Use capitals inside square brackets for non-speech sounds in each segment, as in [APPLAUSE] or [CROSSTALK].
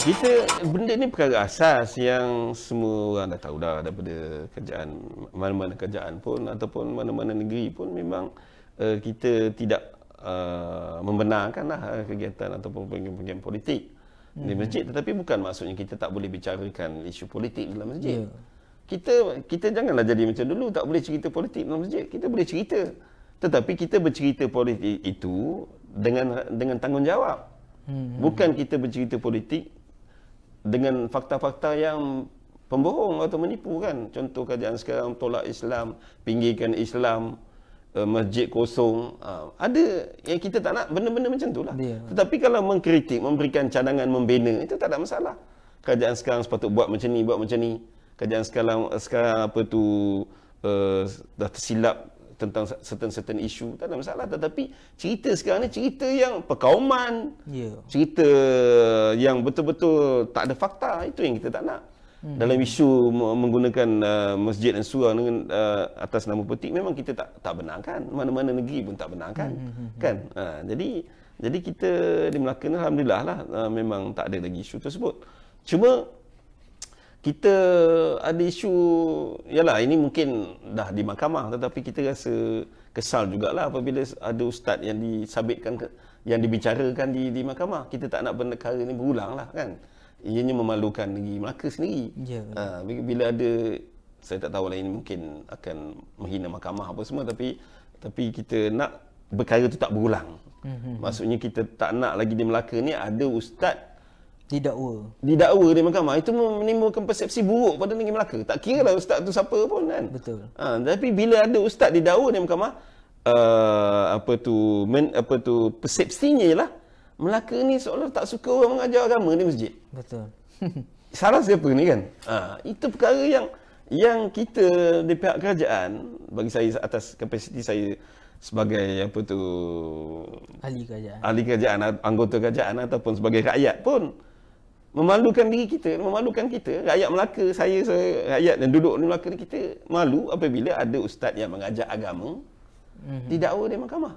kita benda ni perkara asas yang semua orang dah tahu dah daripada kerjaan mana-mana kerjaan pun ataupun mana-mana negeri pun memang uh, kita tidak uh, eh, membenarkanlah eh, kegiatan ataupun pergian politik hmm. di masjid tetapi bukan maksudnya kita tak boleh bicarakan isu politik dalam masjid. Yeah. Kita kita janganlah jadi macam dulu tak boleh cerita politik dalam masjid. Kita boleh cerita. Tetapi kita bercerita politik itu dengan dengan tanggungjawab. Hmm. Bukan kita bercerita politik dengan fakta-fakta yang pembohong atau menipu kan contoh kerajaan sekarang tolak Islam pinggirkan Islam eh, masjid kosong ha, ada yang kita tak nak benda-benda macam itulah ya. tetapi kalau mengkritik memberikan cadangan membina itu tak ada masalah kerajaan sekarang sepatut buat macam ni buat macam ni kerajaan sekarang sekarang apa tu uh, dah tersilap tentang certain-certain isu tak ada masalah tetapi cerita sekarang ni cerita yang perkauman yeah. cerita yang betul-betul tak ada fakta itu yang kita tak nak hmm dalam isu menggunakan uh, masjid dan surau dengan uh, atas nama petik memang kita tak tak benarkan mana-mana negeri pun tak benarkan hmm, hmm, hmm, hmm. kan uh, jadi jadi kita di Melaka ni alhamdulillah lah uh, memang tak ada lagi isu tersebut cuma kita ada isu yalah ini mungkin dah di mahkamah tetapi kita rasa kesal jugalah apabila ada ustaz yang disabitkan yang dibicarakan di di mahkamah kita tak nak perkara ini berulang lah kan ianya memalukan negeri Melaka sendiri ya, ha, bila ada saya tak tahu lah ini mungkin akan menghina mahkamah apa semua tapi tapi kita nak perkara tu tak berulang mhm, mhm. maksudnya kita tak nak lagi di Melaka ni ada ustaz Didakwa. Didakwa di mahkamah. Itu menimbulkan persepsi buruk pada negeri Melaka. Tak kira lah ustaz tu siapa pun kan. Betul. Ha, tapi bila ada ustaz didakwa di mahkamah, uh, apa tu, men, apa tu, persepsinya je lah. Melaka ni seolah tak suka orang mengajar agama di masjid. Betul. [LAUGHS] Salah siapa ni kan? Ha, itu perkara yang yang kita di pihak kerajaan, bagi saya atas kapasiti saya sebagai apa tu ahli kerajaan ahli kerajaan anggota kerajaan ataupun sebagai rakyat pun memalukan diri kita, memalukan kita, rakyat Melaka, saya, saya rakyat dan duduk di Melaka ni, kita malu apabila ada ustaz yang mengajak agama, mm-hmm. didakwa di mahkamah.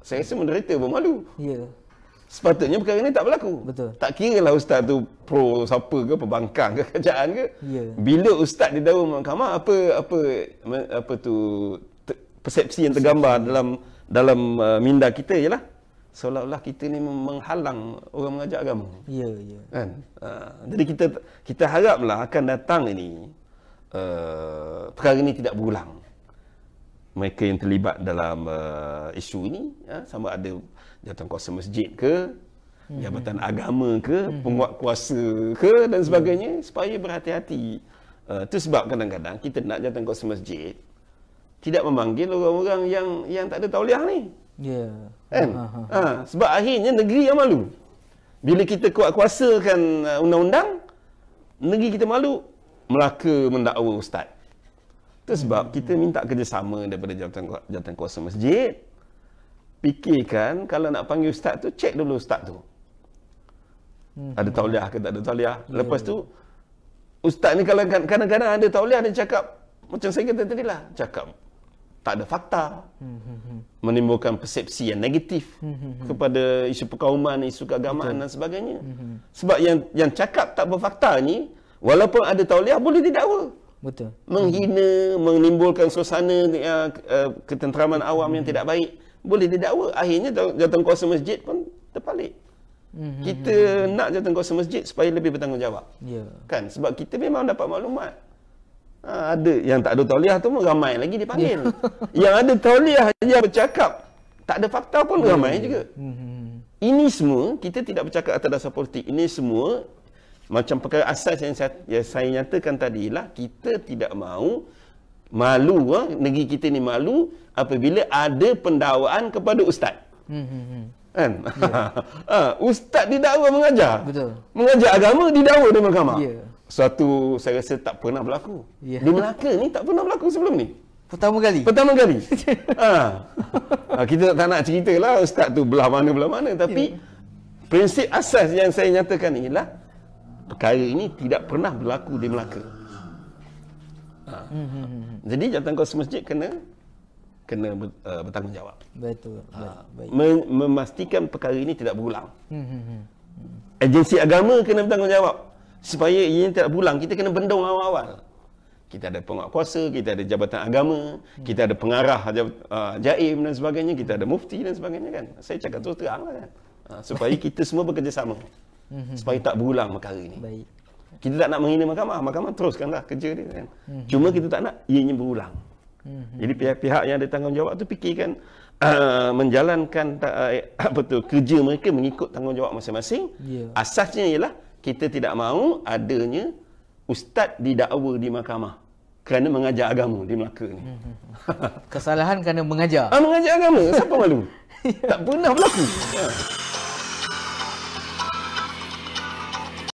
Saya rasa menderita pun malu. Ya. Yeah. Sepatutnya perkara ni tak berlaku. Betul. Tak kira lah ustaz tu pro siapa ke, pembangkang ke, [LAUGHS] kerajaan ke. Ya. Bila ustaz didakwa di mahkamah, apa, apa, apa tu, persepsi yang tergambar persepsi. dalam dalam uh, minda kita ialah seolah-olah kita ni menghalang orang mengajar agama. Ya, yeah, ya. Yeah. Kan? Ha, jadi kita kita haraplah akan datang ini uh, perkara ini tidak berulang. Mereka yang terlibat dalam uh, isu ini uh, sama ada jawatan kuasa masjid ke, hmm. jabatan hmm agama ke, mm-hmm. penguat kuasa ke dan hmm. sebagainya mm. supaya berhati-hati. Eh, itu uh, sebab kadang-kadang kita nak jawatan kuasa masjid tidak memanggil orang-orang yang yang tak ada tauliah ni. Yeah. Kan? Uh ha, -huh. Ha, ha. ha, sebab akhirnya negeri yang malu. Bila kita kuat kuasakan uh, undang-undang, negeri kita malu, Melaka mendakwa ustaz. Itu sebab hmm. kita minta kerjasama daripada jawatan, jawatan kuasa masjid. Fikirkan kalau nak panggil ustaz tu, cek dulu ustaz tu. Hmm. Ada tauliah ke tak ada tauliah. Yeah. Lepas ya. tu, ustaz ni kalau kan-, kadang-kadang ada tauliah, dia cakap, macam saya kata tadi lah, cakap tak ada fakta hmm, hmm, hmm. menimbulkan persepsi yang negatif kepada isu perkauman, isu keagamaan Betul. dan sebagainya. Sebab yang yang cakap tak berfakta ni walaupun ada tauliah boleh didakwa. Betul. Menghina, menimbulkan suasana uh, eh, eh, ketenteraman awam yang tidak baik boleh didakwa. Akhirnya jatuh kuasa masjid pun terpalit. Kita nak jatuh kuasa masjid supaya lebih bertanggungjawab. Ya. Kan sebab kita memang dapat maklumat. Ha, ada yang tak ada tauliah tu pun ramai lagi dipanggil. Ya. [LAUGHS] yang ada tauliah dia bercakap, tak ada fakta pun hmm. ramai juga. Hmm. Ini semua kita tidak bercakap atas dasar politik. Ini semua macam perkara asas yang saya, yang saya nyatakan tadi lah kita tidak mahu malu ha? negeri kita ni malu apabila ada pendakwaan kepada ustaz. Hmm hmm. hmm. Kan? Yeah. [LAUGHS] ha, ustaz didakwa mengajar. Betul. Mengajar agama didakwa di mahkamah. Yeah suatu saya rasa tak pernah berlaku. Yeah. Di Melaka ni tak pernah berlaku sebelum ni. Pertama kali? Pertama kali. [LAUGHS] Ha. ha. kita tak nak lah ustaz tu belah mana belah mana. Tapi yeah. prinsip asas yang saya nyatakan ialah perkara ini tidak pernah berlaku di Melaka. Ha. Hmm. Jadi jatuh kos masjid kena kena ber, uh, bertanggungjawab. Betul. Ha. Baik. Mem- memastikan perkara ini tidak berulang. Hmm, hmm, Agensi agama kena bertanggungjawab supaya ia tidak pulang kita kena bendung awal-awal kita ada penguat kuasa, kita ada jabatan agama, kita ada pengarah ah, jaim dan sebagainya, kita ada mufti dan sebagainya kan. Saya cakap terus terang lah kan. Ah, supaya [LAUGHS] kita semua bekerjasama. Mhm. Supaya tak berulang perkara ini. Kita tak nak menghina mahkamah, mahkamah teruskanlah kerja dia kan. Mhm. Cuma kita tak nak ianya berulang. Mhm. Jadi pihak-pihak yang ada tanggungjawab tu fikirkan uh, menjalankan uh, [COUGHS] apa tu, kerja mereka mengikut tanggungjawab masing-masing. Yeah. Asasnya ialah kita tidak mahu adanya ustaz didakwa di mahkamah kerana mengajar agama di Melaka ni. Kesalahan kerana mengajar. Ah, mengajar agama? Siapa malu? [LAUGHS] Ya. tak pernah berlaku. Ha. [LAUGHS]